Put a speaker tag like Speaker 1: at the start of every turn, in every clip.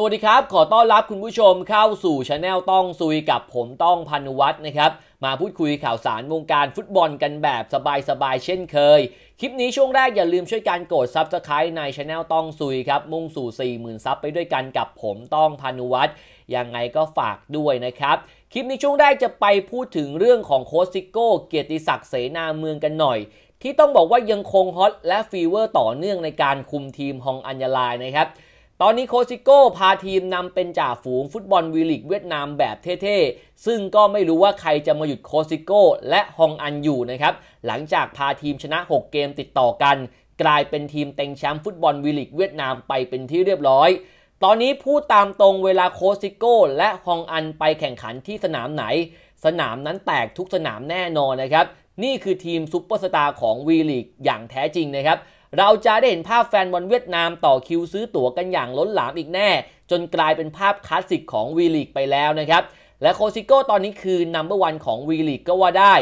Speaker 1: สวัสดีครับ ขอต้อนรับคุณผู้ชมเข้าสู่ช anel ต้องซุยกับผมต้องพันวัตรนะครับ มาพูดคุยข่าวสารวงการฟุตบอลกันแบบสบายๆเช่นเคย คลิปนี้ช่วงแรกอย่าลืมช่วยการกดซับสไคร b e ในช anel ต้องซุยครับมุ่งสู่ 40,000ซับไปด้วยกันกับผมต้องพันวัตรยังไงก็ฝากด้วยนะครับ คลิปนี้ช่วงแรกจะไปพูดถึงเรื่องของโคสิโก้เกียรติศักดิ์เสนาเมืองกันหน่อยที่ต้องบอกว่ายังคงฮอตและฟีเวอร์ ต่อเนื่องในการคุมทีมฮองอัญญาลายนะครับตอนนี้โคชิโก้พาทีมนำเป็นจ่าฝูงฟุตบอลวีลิกเวียดนามแบบเท่ๆ ซึ่งก็ไม่รู้ว่าใครจะมาหยุดโคชิโก้และฮองอันอยู่นะครับ หลังจากพาทีมชนะ 6 เกมติดต่อกัน กลายเป็นทีมเต็งแชมป์ฟุตบอลวีลิกเวียดนามไปเป็นที่เรียบร้อย ตอนนี้พูดตามตรงเวลาโคชิโก้และฮองอันไปแข่งขันที่สนามไหน สนามนั้นแตกทุกสนามแน่นอนนะครับ นี่คือทีมซุปเปอร์สตาร์ของวีลิกอย่างแท้จริงนะครับเราจะได้เห็นภาพแฟนบอลเวียดนามต่อคิวซื้อตั๋วกันอย่างล้นหลามอีกแน่ จนกลายเป็นภาพคลาสสิกของวีลีกไปแล้วนะครับ และโคซิโก้ตอนนี้คือนัมเบอร์วันของวีลีกก็ว่าได้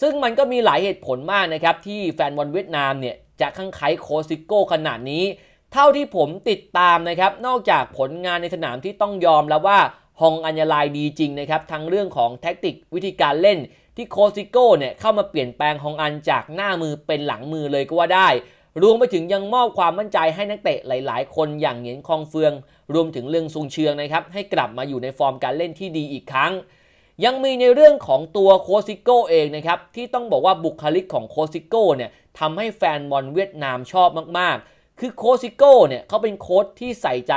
Speaker 1: ซึ่งมันก็มีหลายเหตุผลมากนะครับที่แฟนบอลเวียดนามเนี่ยจะข้างไคโคซิโก้ขนาดนี้ เท่าที่ผมติดตามนะครับ นอกจากผลงานในสนามที่ต้องยอมแล้วว่าฮองอัญญาลายดีจริงนะครับทั้งเรื่องของแท็กติกวิธีการเล่นที่โคซิโก้เนี่ยเข้ามาเปลี่ยนแปลงฮองอันจากหน้ามือเป็นหลังมือเลยก็ว่าได้รวมไปถึงยังมอบความมั่นใจให้นักเตะหลาย ๆ คนอย่างเหงียนคองเฟือง รวมถึงเรื่องซุงเชืองนะครับ ให้กลับมาอยู่ในฟอร์มการเล่นที่ดีอีกครั้ง ยังมีในเรื่องของตัวโคซิโก้เองนะครับ ที่ต้องบอกว่าบุคลิกของโคซิโก้เนี่ยทำให้แฟนบอลเวียดนามชอบมากๆ คือโคซิโก้เนี่ย เขาเป็นโค้ชที่ใส่ใจ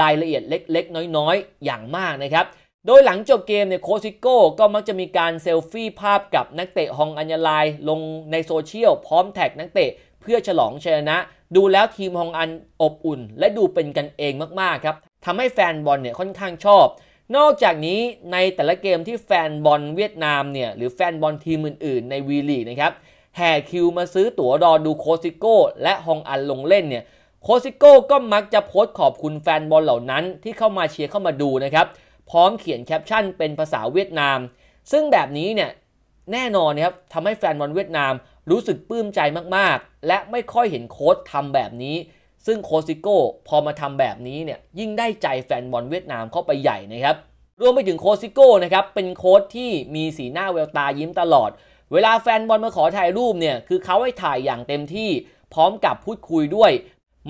Speaker 1: รายละเอียดเล็กๆ น้อยๆ อย่างมากนะครับ โดยหลังจบเกมเนี่ย โคซิโก้ก็มักจะมีการเซลฟี่ภาพกับนักเตะฮองอัญญาลายลงในโซเชียลพร้อมแท็กนักเตะพื่อฉลองชนะ ดูแล้วทีมฮองอันอบอุ่น และดูเป็นกันเองมากๆครับทำให้แฟนบอลเนี่ยค่อนข้างชอบ นอกจากนี้ในแต่ละเกมที่แฟนบอลเวียดนามเนี่ยหรือแฟนบอลทีมอื่น ๆในวีลีนะครับแห่คิวมาซื้อตั๋วรอดูโคซิโก้และฮองอันลงเล่นเนี่ยโคซิโก้ก็มักจะโพสต์ขอบคุณแฟนบอลเหล่านั้นที่เข้ามาเชียร์เข้ามาดูนะครับพร้อมเขียนแคปชั่น เป็นภาษาเวียดนาม ซึ่งแบบนี้เนี่ยแน่นอนนะครับทำให้แฟนบอลเวียดนามรู้สึกปลื้มใจมาก ๆ และไม่ค่อยเห็นโค้ชทำแบบนี้ ซึ่งโคซิโก้พอมาทำแบบนี้เนี่ยยิ่งได้ใจแฟนบอลเวียดนามเข้าไปใหญ่นะครับรวมไปถึงโคซิโก้นะครับเป็นโค้ชที่มีสีหน้าแววตายิ้มตลอด เวลาแฟนบอลมาขอถ่ายรูปเนี่ยคือเขาให้ถ่ายอย่างเต็มที่พร้อมกับพูดคุยด้วย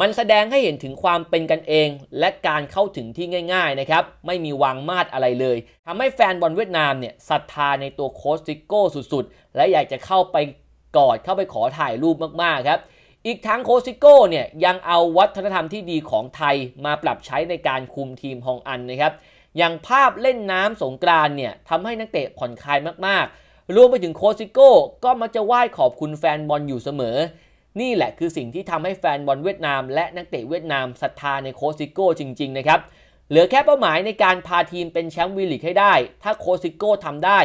Speaker 1: มันแสดงให้เห็นถึงความเป็นกันเอง และการเข้าถึงที่ง่ายๆนะครับไม่มีวางมาดอะไรเลย ทำให้แฟนบอลเวียดนามเนี่ยศรัทธาในตัวโคสชิโก้สุดๆ และอยากจะเข้าไปกอดเข้าไปขอถ่ายรูปมากๆครับ อีกทั้งโคติโก้เนี่ยยังเอาวัฒนธรรมที่ดีของไทยมาปรับใช้ในการคุมทีมฮองอันนะครับ อย่างภาพเล่นน้ำสงกรานเนี่ยทำให้นักเตะผ่อนคลายมาก ๆ รวมไปถึงโคซิโก้ก็มักจะไหว้ขอบคุณแฟนบอลอยู่เสมอนี่แหละคือสิ่งที่ทำให้แฟนบอลเวียดนาม และนักเตะเวียดนามศรัทธาในโคซิโก้จริงๆนะครับ เหลือแค่เป้าหมายในการพาทีมเป็นแชมป์วีลีกให้ได้ ถ้าโคซิโก้ทำได้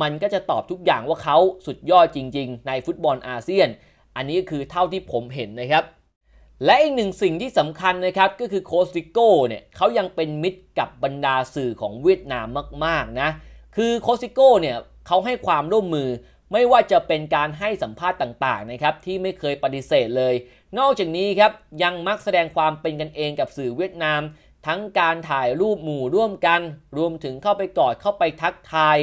Speaker 1: มันก็จะตอบทุกอย่างว่าเขาสุดยอดจริงๆ ในฟุตบอลอาเซียน อันนี้คือเท่าที่ผมเห็นนะครับ และอีกหนึ่งสิ่งที่สำคัญนะครับ ก็คือโคซิโก้เนี่ยเขายังเป็นมิตรกับบรรดาสื่อของเวียดนามมากๆนะ คือโคซิโก้เนี่ยเขาให้ความร่วมมือไม่ว่าจะเป็นการให้สัมภาษณ์ต่างๆนะครับที่ไม่เคยปฏิเสธเลย นอกจากนี้ครับยังมักแสดงความเป็นกันเองกับสื่อเวียดนาม ทั้งการถ่ายรูปหมู่ร่วมกัน รวมถึงเข้าไปกอดเข้าไปทักทาย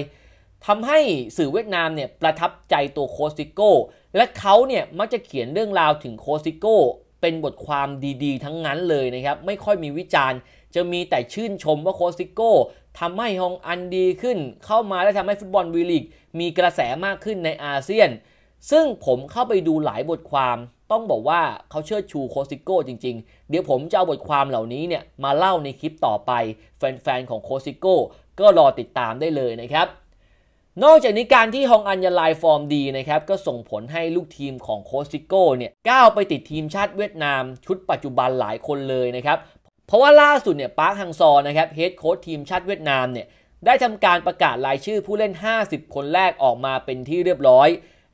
Speaker 1: ทำให้สื่อเวียดนามเนี่ยประทับใจตัวโคสิโก้และเขาเนี่ยมักจะเขียนเรื่องราวถึงโคสิโก้เป็นบทความดีๆ ทั้งนั้นเลยนะครับ ไม่ค่อยมีวิจารณ์จะมีแต่ชื่นชมว่าโคสิโก้ทำให้ฮองอันดีขึ้น เข้ามาและทำให้ฟุตบอลวีลีกมีกระแสมากขึ้นในอาเซียน ซึ่งผมเข้าไปดูหลายบทความ ต้องบอกว่าเขาเชิดชูโคสิโก้จริงๆ เดี๋ยวผมจะเอาบทความเหล่านี้เนี่ย มาเล่าในคลิปต่อไปแฟนๆ ของโคสิโก้ก็รอติดตามได้เลยนะครับ นอกจากนี้การที่ฮองอันยลายฟอร์มดีนะครับก็ส่งผลให้ลูกทีมของโคสิโก้เนี่ยก้าวไปติดทีมชาติเวียดนาม ชุดปัจจุบันหลายคนเลยนะครับเพราะว่าล่าสุดเนี่ยปาร์คฮังซอนะครับเฮดโค้ชทีมชาติเวียดนามเนี่ย ได้ทำการประกาศรายชื่อผู้เล่น 50 คนแรกออกมาเป็นที่เรียบร้อย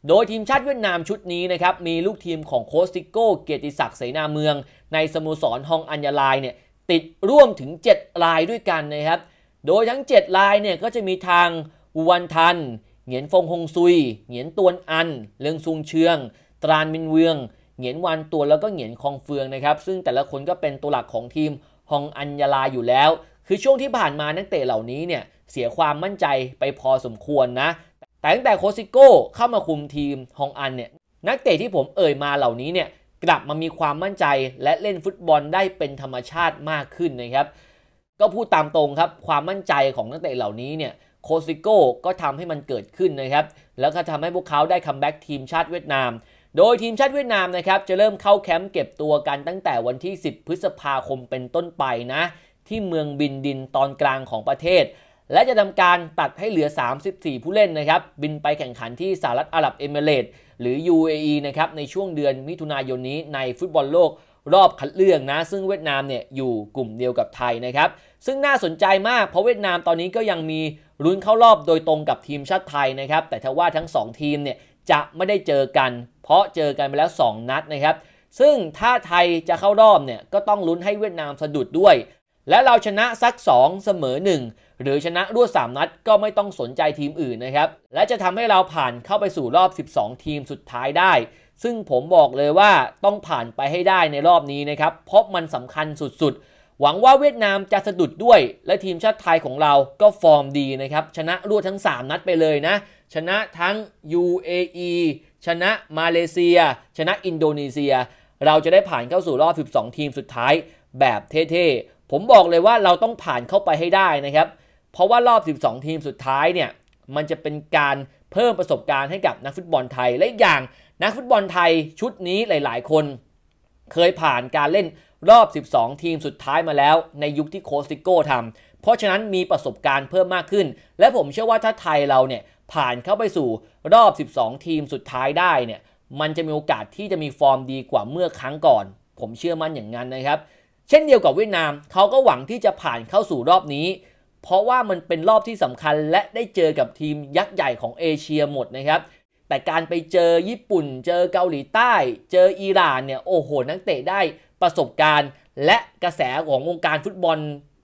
Speaker 1: โดยทีมชาติเวียดนามชุดนี้นะครับ มีลูกทีมของโคสติโก้เกียรติศักดิ์เสนาเมือง ในสโมสรฮองอัญญาลายเนี่ย ติดร่วมถึง7รายด้วยกันนะครับ โดยทั้ง7รายเนี่ยก็จะมีทางอูวันทัน เหงียนฟงฮงซุย เหงียนตวนอันเลืองซุงเชือง ตรานมินเวืองเหงียนวันตัวแล้วก็เหงียนคองเฟืองนะครับซึ่งแต่ละคนก็เป็นตัวหลักของทีมฮองอัญญาลาอยู่แล้ว คือช่วงที่ผ่านมานักเตะเหล่านี้เนี่ยเสียความมั่นใจไปพอสมควรนะแต่ตั้งแต่โคซิโก้เข้ามาคุมทีมฮองอันเนี่ยนักเตะที่ผมเอ่ยมาเหล่านี้เนี่ยกลับมามีความมั่นใจและเล่นฟุตบอลได้เป็นธรรมชาติมากขึ้นนะครับก็พูดตามตรงครับความมั่นใจของนักเตะเหล่านี้เนี่ยโคซิโก้ก็ทำให้มันเกิดขึ้นนะครับแล้วก็ทำให้พวกเขาได้คัมแบ็กทีมชาติเวียดนามโดยทีมชาติเวียดนามนะครับ จะเริ่มเข้าแคมป์เก็บตัวกันตั้งแต่วันที่ 10 พฤษภาคมเป็นต้นไปนะ ที่เมืองบินดินตอนกลางของประเทศ และจะทำการตัดให้เหลือ 34 ผู้เล่นนะครับ บินไปแข่งขันที่สหรัฐอาหรับเอมิเรต หรือ UAE นะครับ ในช่วงเดือนมิถุนายนนี้ ในฟุตบอลโลกรอบคัดเลือกนะ ซึ่งเวียดนามเนี่ยอยู่กลุ่มเดียวกับไทยนะครับซึ่งน่าสนใจมาก เพราะเวียดนามตอนนี้ก็ยังมีลุ้นเข้ารอบโดยตรงกับทีมชาติไทยนะครับแต่ทว่าทั้ง 2 ทีมเนี่ยจะไม่ได้เจอกันเพราะเจอกันไปแล้ว 2 นัดนะครับ ซึ่งถ้าไทยจะเข้ารอบเนี่ย ก็ต้องลุ้นให้เวียดนามสะดุดด้วย และเราชนะสัก2เสมอ1 หรือชนะรวด3นัดก็ไม่ต้องสนใจทีมอื่นนะครับ และจะทำให้เราผ่านเข้าไปสู่รอบ 12 ทีมสุดท้ายได้ ซึ่งผมบอกเลยว่าต้องผ่านไปให้ได้ในรอบนี้นะครับ เพราะมันสำคัญสุดๆ หวังว่าเวียดนามจะสะดุดด้วย และทีมชาติไทยของเราก็ฟอร์มดีนะครับ ชนะรวดทั้ง 3 นัดไปเลยนะชนะทั้ง UAE ชนะมาเลเซีย ชนะอินโดนีเซีย เราจะได้ผ่านเข้าสู่รอบ 12 ทีมสุดท้ายแบบเท่ๆ ผมบอกเลยว่าเราต้องผ่านเข้าไปให้ได้นะครับ เพราะว่ารอบ 12 ทีมสุดท้ายเนี่ย มันจะเป็นการเพิ่มประสบการณ์ให้กับนักฟุตบอลไทยและอย่างนักฟุตบอลไทยชุดนี้หลายๆ คน เคยผ่านการเล่นรอบ 12 ทีมสุดท้ายมาแล้ว ในยุคที่โคสติโก้ทำ เพราะฉะนั้นมีประสบการณ์เพิ่มมากขึ้น และผมเชื่อว่าถ้าไทยเราเนี่ยผ่านเข้าไปสู่รอบ 12 ทีมสุดท้ายได้เนี่ย มันจะมีโอกาสที่จะมีฟอร์มดีกว่าเมื่อครั้งก่อน ผมเชื่อมั่นอย่างนั้นนะครับ เช่นเดียวกับเวียดนาม เขาก็หวังที่จะผ่านเข้าสู่รอบนี้ เพราะว่ามันเป็นรอบที่สำคัญและได้เจอกับทีมยักษ์ใหญ่ของเอเชียหมดนะครับ แต่การไปเจอญี่ปุ่น เจอเกาหลีใต้ เจออิหร่านเนี่ย โอ้โห นักเตะได้ประสบการณ์และกระแสของวงการฟุตบอล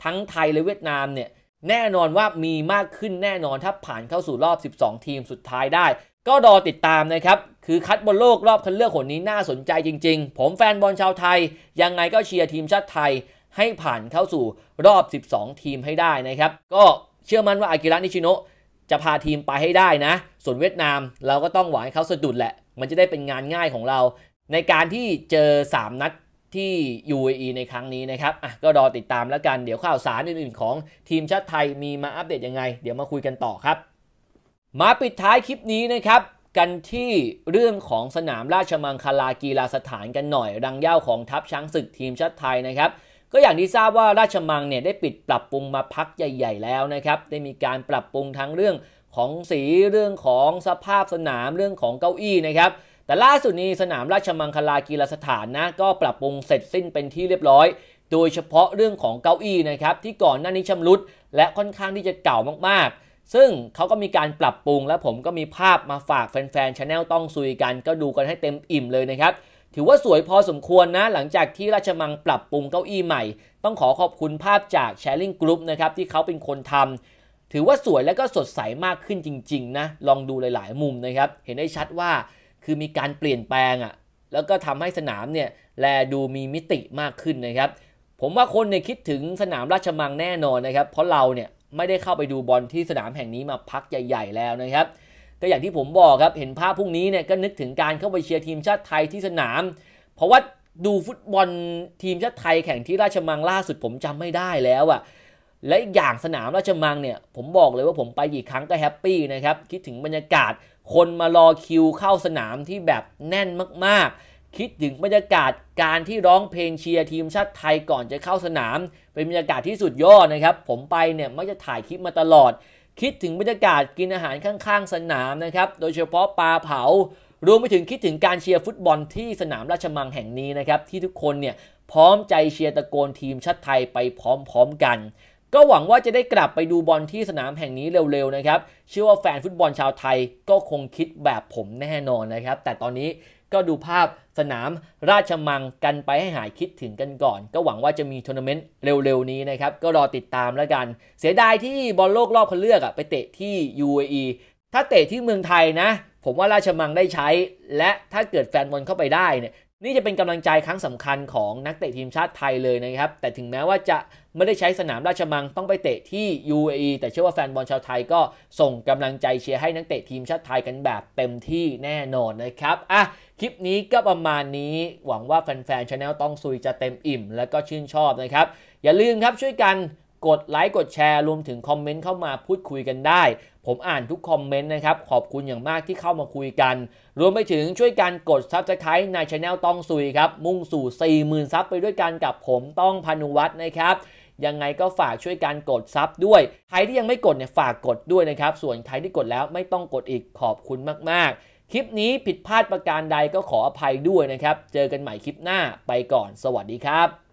Speaker 1: ทั้งไทยและเวียดนามเนี่ยแน่นอนว่ามีมากขึ้นแน่นอนถ้าผ่านเข้าสู่รอบ 12 ทีมสุดท้ายได้ ก็รอติดตามนะครับคือคัดบอลโลกรอบคัดเลือกคนนี้น่าสนใจจริง ๆ ผมแฟนบอลชาวไทยยังไงก็เชียร์ทีมชาติไทย ให้ผ่านเข้าสู่รอบ 12 ทีมให้ได้นะครับก็เชื่อมั่นว่าอากิระนิชิโนะจะพาทีมไปให้ได้นะ ส่วนเวียดนามเราก็ต้องหวังให้เขาสะดุดแหละมันจะได้เป็นงานง่ายของเรา ในการที่เจอ3นัดที่ UAE ในครั้งนี้นะครับอ่ะก็รอติดตามแล้วกัน เดี๋ยวข่าวสารอื่นๆของทีมชาติไทยมีมาอัปเดตยังไง เดี๋ยวมาคุยกันต่อครับ มาปิดท้ายคลิปนี้นะครับ กันที่เรื่องของสนามราชมังคลากีฬาสถานกันหน่อย รังเย่าของทัพช้างศึกทีมชาติไทยนะครับ ก็อย่างที่ทราบว่าราชมังเนี่ยได้ปิดปรับปรุงมาพักใหญ่ ๆแล้วนะครับ ได้มีการปรับปรุงทั้งเรื่องของสี เรื่องของสภาพสนาม เรื่องของเก้าอี้นะครับแต่ล่าสุดนี้สนามราชมังคลากีฬาสถานนะ ก็ปรับปรุงเสร็จสิ้นเป็นที่เรียบร้อย โดยเฉพาะเรื่องของเก้าอี้นะครับที่ก่อนหน้านี้ชำรุดและค่อนข้างที่จะเก่ามากๆ ซึ่งเขาก็มีการปรับปรุงและผมก็มีภาพมาฝากแฟนๆชาแนลต้องซุยกันก็ดูกันให้เต็มอิ่มเลยนะครับ ถือว่าสวยพอสมควรนะ หลังจากที่ราชมังปรับปรุงเก้าอี้ใหม่ ต้องขอขอบคุณภาพจากแชร์ลิงกรุ๊ปนะครับที่เขาเป็นคนทำถือว่าสวยและก็สดใสมากขึ้นจริงๆนะลองดูหลาย ๆ มุมนะครับ เห็นได้ชัดว่าคือมีการเปลี่ยนแปลงอะ่ะ แล้วก็ทำให้สนามเนี่ย แลดูมีมิติมากขึ้นนะครับ ผมว่าคนเนี่ยคิดถึงสนามราชมังแน่นอนนะครับ เพราะเราเนี่ยไม่ได้เข้าไปดูบอลที่สนามแห่งนี้มาพักใหญ่ๆแล้วนะครับก็อย่างที่ผมบอกครับ เห็นภาพพรุ่งนี้เนี่ยก็นึกถึงการเข้าไปเชียร์ทีมชาติไทยที่สนาม เพราะว่าดูฟุตบอลทีมชาติไทยแข่งที่ราชมังล่าสุดผมจำไม่ได้แล้วอะ่ะและอีกอย่างสนามราชมังเนี่ยผมบอกเลยว่าผมไปกี่ครั้งก็แฮปปี้นะครับคิดถึงบรรยากาศคนมารอคิวเข้าสนามที่แบบแน่นมากๆ คิดถึงบรรยากาศการที่ร้องเพลงเชียร์ทีมชาติไทยก่อนจะเข้าสนาม เป็นบรรยากาศที่สุดยอดนะครับผมไปเนี่ยมักจะถ่ายคลิปมาตลอด คิดถึงบรรยากาศกินอาหารข้างๆ สนามนะครับโดยเฉพาะปลาเผารวมไปถึงคิดถึงการเชียร์ฟุตบอลที่สนามราชมังแห่งนี้นะครับที่ทุกคนเนี่ยพร้อมใจเชียร์ตะโกนทีมชาติไทย ไปพร้อมๆกันก็หวังว่าจะได้กลับไปดูบอลที่สนามแห่งนี้เร็วๆนะครับเชื่อว่าแฟนฟุตบอลชาวไทยก็คงคิดแบบผมแน่นอนนะครับ แต่ตอนนี้ก็ดูภาพสนามราชมังกันไปให้หายคิดถึงกันก่อน ก็หวังว่าจะมีทัวร์นาเมนต์เร็วๆนี้นะครับ ก็รอติดตามแล้วกัน เสียดายที่บอลโลกรอบคัดเลือกอะไปเตะที่ UAE ถ้าเตะที่เมืองไทยนะ ผมว่าราชมังได้ใช้ และถ้าเกิดแฟนบอลเข้าไปได้เนี่ยนี่จะเป็นกำลังใจครั้งสำคัญของนักเตะทีมชาติไทยเลยนะครับแต่ถึงแม้ว่าจะไม่ได้ใช้สนามราชมังต้องไปเตะที่ UAE แต่เชื่อว่า แฟนบอลชาวไทยก็ส่งกำลังใจเชียร์ให้นักเตะทีมชาติไทยกันแบบเต็มที่แน่นอนนะครับอ่ะคลิปนี้ก็ประมาณนี้หวังว่าแฟนๆชาแนลต้องซุยจะเต็มอิ่มและก็ชื่นชอบนะครับอย่าลืมครับช่วยกันกดไลค์กดแชร์ รวมถึงคอมเมนต์เข้ามาพูดคุยกันได้ ผมอ่านทุกคอมเมนต์นะครับ ขอบคุณอย่างมากที่เข้ามาคุยกัน รวมไปถึงช่วยกันกดซับสไครต์ในช anel ต้องซุยครับ มุ่งสู่40,000ซับไปด้วยกันกับผมต้องพานุวัฒน์นะครับ ยังไงก็ฝากช่วยการกดซับด้วยใครที่ยังไม่กดเนี่ยฝากกดด้วยนะครับ ส่วนใครที่กดแล้วไม่ต้องกดอีกขอบคุณมากๆ คลิปนี้ผิดพลาดประการใดก็ขออภัยด้วยนะครับเจอกันใหม่คลิปหน้าไปก่อนสวัสดีครับ